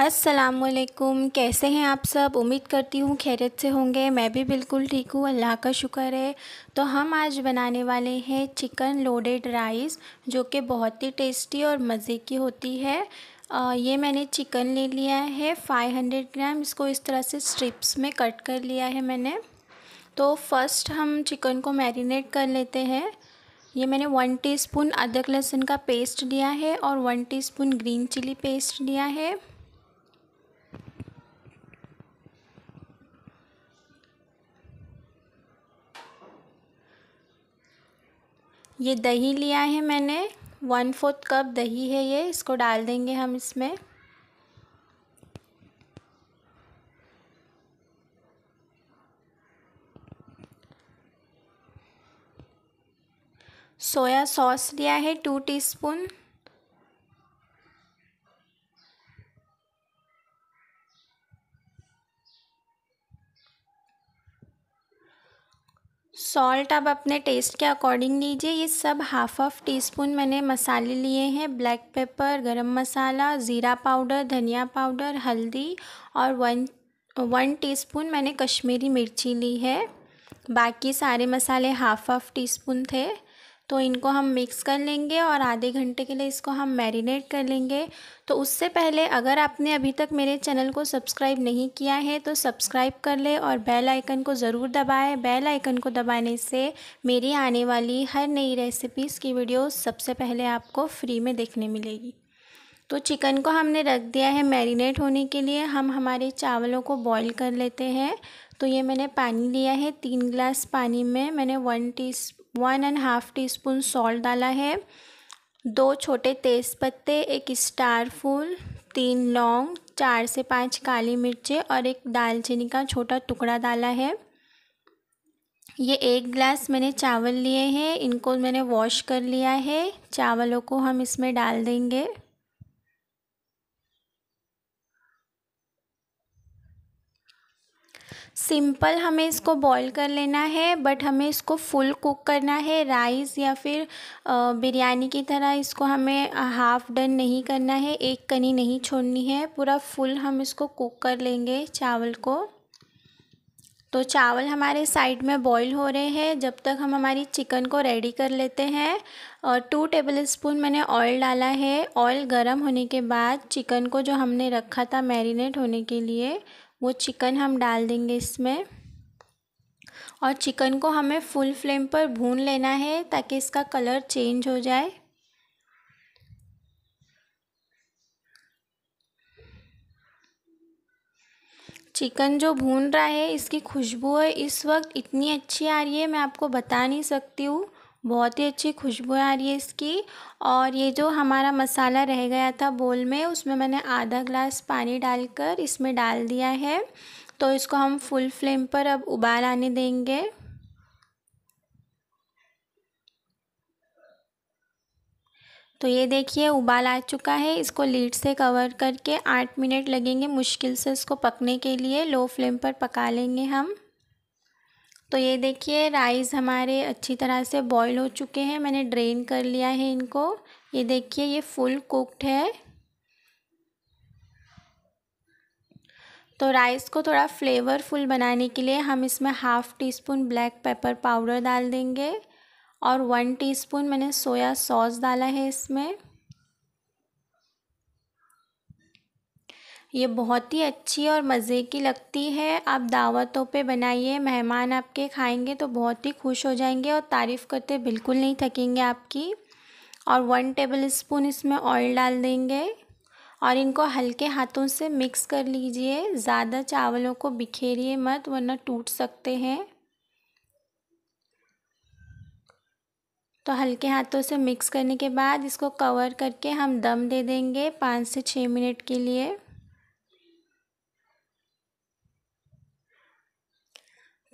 असलकुम कैसे हैं आप सब उम्मीद करती हूँ खैरियत से होंगे मैं भी बिल्कुल ठीक हूँ अल्लाह का शुक्र है तो हम आज बनाने वाले हैं चिकन लोडेड राइस जो कि बहुत ही टेस्टी और मज़े की होती है आ, ये मैंने चिकन ले लिया है 500 ग्राम इसको इस तरह से स्ट्रिप्स में कट कर लिया है मैंने तो फर्स्ट हम चिकन को मैरिनेट कर लेते हैं ये मैंने वन टीस्पून अदरक लहसुन का पेस्ट लिया है और one teaspoon green chilli paste लिया है ये दही लिया है मैंने वन फोर्थ कप दही है ये इसको डाल देंगे हम इसमें सोया सॉस लिया है टू टीस्पून सॉल्ट आप अपने टेस्ट के अकॉर्डिंग लीजिए ये सब हाफ ऑफ़ टी स्पून मैंने मसाले लिए हैं ब्लैक पेपर गरम मसाला ज़ीरा पाउडर धनिया पाउडर हल्दी और वन वन टीस्पून मैंने कश्मीरी मिर्ची ली है बाकी सारे मसाले हाफ ऑफ़ टी स्पून थे तो इनको हम मिक्स कर लेंगे और आधे घंटे के लिए इसको हम मैरिनेट कर लेंगे तो उससे पहले अगर आपने अभी तक मेरे चैनल को सब्सक्राइब नहीं किया है तो सब्सक्राइब कर ले और बेल आइकन को ज़रूर दबाएं बेल आइकन को दबाने से मेरी आने वाली हर नई रेसिपीज़ की वीडियो सबसे पहले आपको फ्री में देखने मिलेगी तो चिकन को हमने रख दिया है मैरिनेट होने के लिए हम हमारे चावलों को बॉईल कर लेते हैं तो ये मैंने पानी लिया है तीन गिलास पानी में मैंने one tea one and half teaspoon salt डाला है दो छोटे तेज़ पत्ते एक स्टार फूल तीन लौंग चार से पाँच काली मिर्चें और एक दालचीनी का छोटा टुकड़ा डाला है ये एक गिलास मैंने चावल लिए हैं इनको मैंने वॉश कर लिया है चावलों को हम इसमें डाल देंगे सिंपल हमें इसको बॉईल कर लेना है बट हमें इसको फुल कुक करना है राइस या फिर बिरयानी की तरह इसको हमें हाफ़ डन नहीं करना है एक कनी नहीं छोड़नी है पूरा फुल हम इसको कुक कर लेंगे चावल को तो चावल हमारे साइड में बॉईल हो रहे हैं जब तक हम हमारी चिकन को रेडी कर लेते हैं और टू टेबल स्पून मैंने ऑयल डाला है ऑयल गर्म होने के बाद चिकन को जो हमने रखा था मैरिनेट होने के लिए वो चिकन हम डाल देंगे इसमें और चिकन को हमें फुल फ्लेम पर भून लेना है ताकि इसका कलर चेंज हो जाए चिकन जो भून रहा है इसकी खुशबू है इस वक्त इतनी अच्छी आ रही है मैं आपको बता नहीं सकती हूँ बहुत ही अच्छी खुशबू आ रही है इसकी और ये जो हमारा मसाला रह गया था बोल में उसमें मैंने आधा ग्लास पानी डालकर इसमें डाल दिया है तो इसको हम फुल फ्लेम पर अब उबाल आने देंगे तो ये देखिए उबाल आ चुका है इसको लीड से कवर करके आठ मिनट लगेंगे मुश्किल से इसको पकने के लिए लो फ्लेम पर पका लेंगे हम तो ये देखिए राइस हमारे अच्छी तरह से बॉईल हो चुके हैं मैंने ड्रेन कर लिया है इनको ये देखिए ये फुल कुक्ड है तो राइस को थोड़ा फ्लेवरफुल बनाने के लिए हम इसमें half teaspoon black pepper powder डाल देंगे और वन टीस्पून मैंने सोया सॉस डाला है इसमें ये बहुत ही अच्छी और मज़े की लगती है आप दावतों पे बनाइए मेहमान आपके खाएंगे तो बहुत ही खुश हो जाएंगे और तारीफ़ करते बिल्कुल नहीं थकेंगे आपकी और वन टेबल स्पून इसमें ऑयल डाल देंगे और इनको हल्के हाथों से मिक्स कर लीजिए ज़्यादा चावलों को बिखेरिए मत वरना टूट सकते हैं तो हल्के हाथों से मिक्स करने के बाद इसको कवर करके हम दम दे देंगे पाँच से छः मिनट के लिए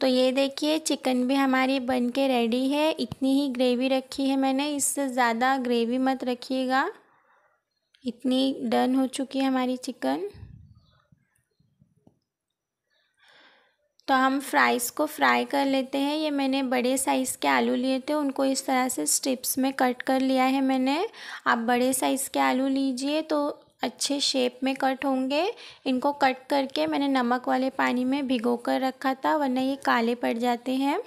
तो ये देखिए चिकन भी हमारी बन के रेडी है इतनी ही ग्रेवी रखी है मैंने इससे ज़्यादा ग्रेवी मत रखिएगा इतनी डन हो चुकी है हमारी चिकन तो हम फ्राइज़ को फ्राई कर लेते हैं ये मैंने बड़े साइज़ के आलू लिए थे उनको इस तरह से स्ट्रिप्स में कट कर लिया है मैंने आप बड़े साइज़ के आलू लीजिए तो अच्छे शेप में कट होंगे इनको कट करके मैंने नमक वाले पानी में भिगो कर रखा था वरना ये काले पड़ जाते हैं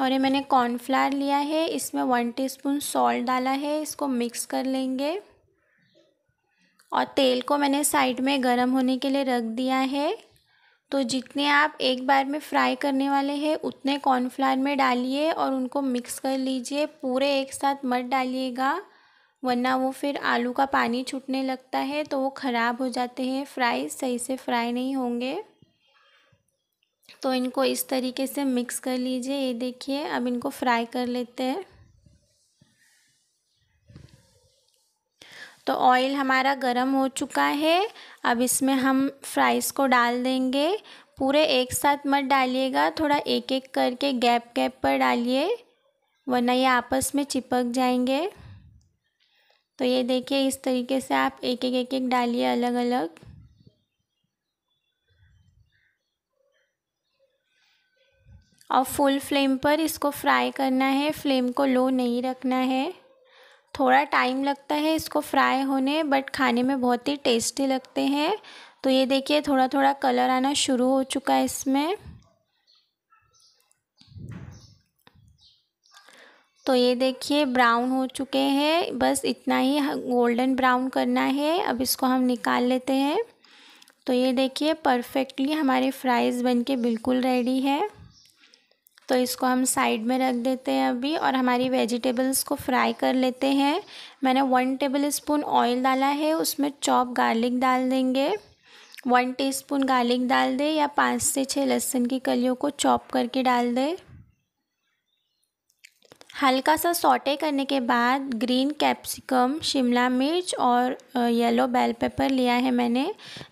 और ये मैंने कॉर्नफ्लावर लिया है इसमें वन टीस्पून सॉल्ट डाला है इसको मिक्स कर लेंगे और तेल को मैंने साइड में गरम होने के लिए रख दिया है तो जितने आप एक बार में फ्राई करने वाले हैं उतने कॉर्नफ्लावर में डालिए और उनको मिक्स कर लीजिए पूरे एक साथ मत डालिएगा वरना वो फिर आलू का पानी छूटने लगता है तो वो ख़राब हो जाते हैं फ्राई सही से फ्राई नहीं होंगे तो इनको इस तरीके से मिक्स कर लीजिए ये देखिए अब इनको फ्राई कर लेते हैं तो ऑयल हमारा गरम हो चुका है अब इसमें हम फ्राइज़ को डाल देंगे पूरे एक साथ मत डालिएगा थोड़ा एक एक करके गैप गैप पर डालिए वरना ये आपस में चिपक जाएंगे तो ये देखिए इस तरीके से आप एक एक एक एक डालिए अलग अलग और फुल फ्लेम पर इसको फ्राई करना है फ्लेम को लो नहीं रखना है थोड़ा टाइम लगता है इसको फ्राई होने बट खाने में बहुत ही टेस्टी लगते हैं तो ये देखिए थोड़ा थोड़ा कलर आना शुरू हो चुका है इसमें तो ये देखिए ब्राउन हो चुके हैं बस इतना ही गोल्डन ब्राउन करना है अब इसको हम निकाल लेते हैं तो ये देखिए परफेक्टली हमारे फ्राइज़ बनके बिल्कुल रेडी है तो इसको हम साइड में रख देते हैं अभी और हमारी वेजिटेबल्स को फ्राई कर लेते हैं मैंने वन टेबल स्पून ऑयल डाला है उसमें चॉप गार्लिक डाल देंगे वन टीस्पून गार्लिक डाल दे या पाँच से छः लहसुन की कलियों को चॉप करके डाल दें हल्का सा सॉटे करने के बाद ग्रीन कैप्सिकम शिमला मिर्च और येलो बेल पेपर लिया है मैंने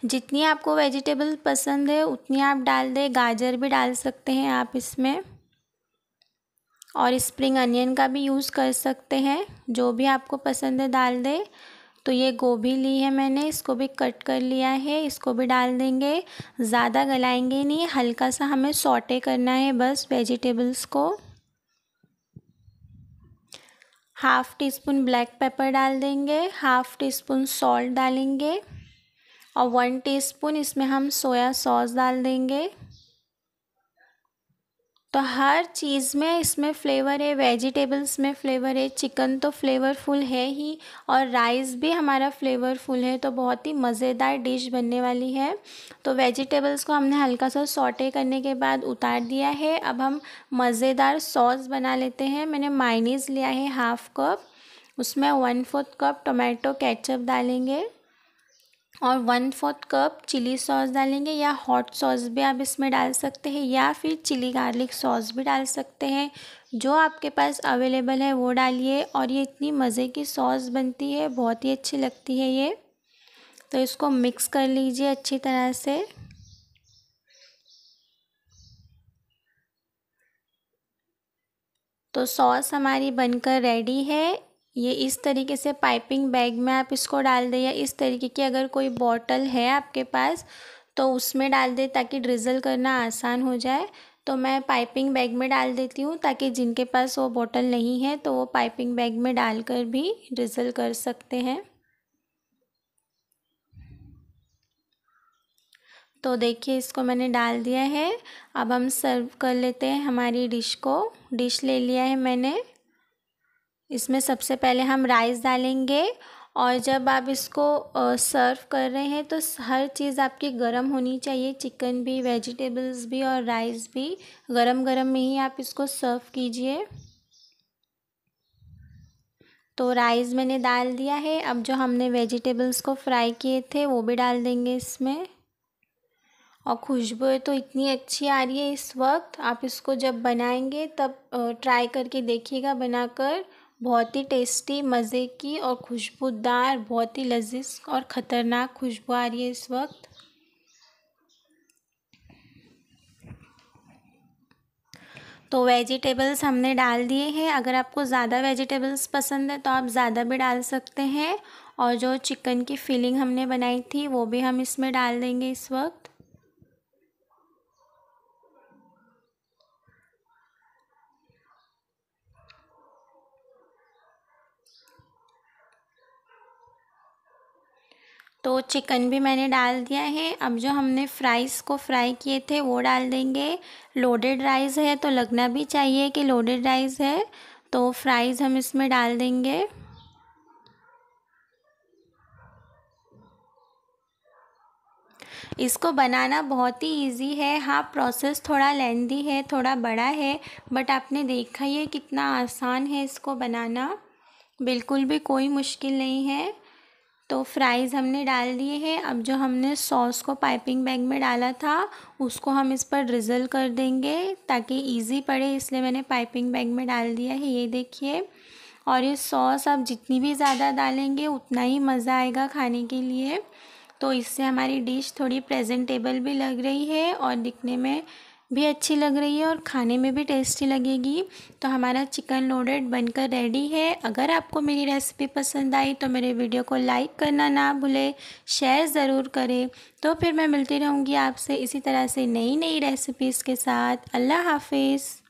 जितनी आपको वेजिटेबल पसंद है उतनी आप डाल दें गाजर भी डाल सकते हैं आप इसमें और स्प्रिंग अनियन का भी यूज़ कर सकते हैं जो भी आपको पसंद है डाल दें तो ये गोभी ली है मैंने इसको भी कट कर लिया है इसको भी डाल देंगे ज़्यादा गलाएंगे नहीं हल्का सा हमें सॉटे करना है बस वेजिटेबल्स को half teaspoon black pepper डाल देंगे हाफ टी स्पून सॉल्ट डालेंगे और वन टीस्पून इसमें हम सोया सॉस डाल देंगे तो हर चीज़ में इसमें फ़्लेवर है वेजिटेबल्स में फ़्लेवर है चिकन तो फ्लेवरफुल है ही और राइस भी हमारा फ्लेवरफुल है तो बहुत ही मज़ेदार डिश बनने वाली है तो वेजिटेबल्स को हमने हल्का सा सॉटे करने के बाद उतार दिया है अब हम मज़ेदार सॉस बना लेते हैं मैंने माइनीज़ लिया है हाफ़ कप उसमें one fourth cup tomato ketchup डालेंगे और one fourth cup chilli sauce डालेंगे या हॉट सॉस भी आप इसमें डाल सकते हैं या फिर चिली गार्लिक सॉस भी डाल सकते हैं जो आपके पास अवेलेबल है वो डालिए और ये इतनी मज़े की सॉस बनती है बहुत ही अच्छी लगती है ये तो इसको मिक्स कर लीजिए अच्छी तरह से तो सॉस हमारी बनकर रेडी है ये इस तरीके से पाइपिंग बैग में आप इसको डाल दें या इस तरीके की अगर कोई बॉटल है आपके पास तो उसमें डाल दें ताकि ड्रिजल करना आसान हो जाए तो मैं पाइपिंग बैग में डाल देती हूँ ताकि जिनके पास वो बॉटल नहीं है तो वो पाइपिंग बैग में डालकर भी ड्रिजल कर सकते हैं तो देखिए इसको मैंने डाल दिया है अब हम सर्व कर लेते हैं हमारी डिश को डिश ले लिया है मैंने इसमें सबसे पहले हम राइस डालेंगे और जब आप इसको सर्व कर रहे हैं तो हर चीज़ आपकी गर्म होनी चाहिए चिकन भी वेजिटेबल्स भी और राइस भी गरम गरम में ही आप इसको सर्व कीजिए तो राइस मैंने डाल दिया है अब जो हमने वेजिटेबल्स को फ्राई किए थे वो भी डाल देंगे इसमें और खुशबू तो इतनी अच्छी आ रही है इस वक्त आप इसको जब बनाएंगे तब ट्राई करके देखिएगा बनाकर बहुत ही टेस्टी मज़े की और खुशबूदार बहुत ही लजीज और ख़तरनाक खुशबू आ रही है इस वक्त तो वेजिटेबल्स हमने डाल दिए हैं अगर आपको ज़्यादा वेजिटेबल्स पसंद है तो आप ज़्यादा भी डाल सकते हैं और जो चिकन की फिलिंग हमने बनाई थी वो भी हम इसमें डाल देंगे इस वक्त तो चिकन भी मैंने डाल दिया है अब जो हमने फ्राइज़ को फ्राई किए थे वो डाल देंगे लोडेड राइस है तो लगना भी चाहिए कि लोडेड राइस है तो फ्राइज़ हम इसमें डाल देंगे इसको बनाना बहुत ही इजी है हाँ प्रोसेस थोड़ा लेंदी है थोड़ा बड़ा है बट आपने देखा ही है कितना आसान है इसको बनाना बिल्कुल भी कोई मुश्किल नहीं है तो फ्राइज़ हमने डाल दिए हैं अब जो हमने सॉस को पाइपिंग बैग में डाला था उसको हम इस पर ड्रिज़ल कर देंगे ताकि इजी पड़े इसलिए मैंने पाइपिंग बैग में डाल दिया है ये देखिए और ये सॉस आप जितनी भी ज़्यादा डालेंगे उतना ही मज़ा आएगा खाने के लिए तो इससे हमारी डिश थोड़ी प्रेजेंटेबल भी लग रही है और दिखने में भी अच्छी लग रही है और खाने में भी टेस्टी लगेगी तो हमारा चिकन लोडेड बनकर रेडी है अगर आपको मेरी रेसिपी पसंद आई तो मेरे वीडियो को लाइक करना ना भूलें शेयर ज़रूर करें तो फिर मैं मिलती रहूँगी आपसे इसी तरह से नई नई रेसिपीज़ के साथ अल्लाह हाफिज़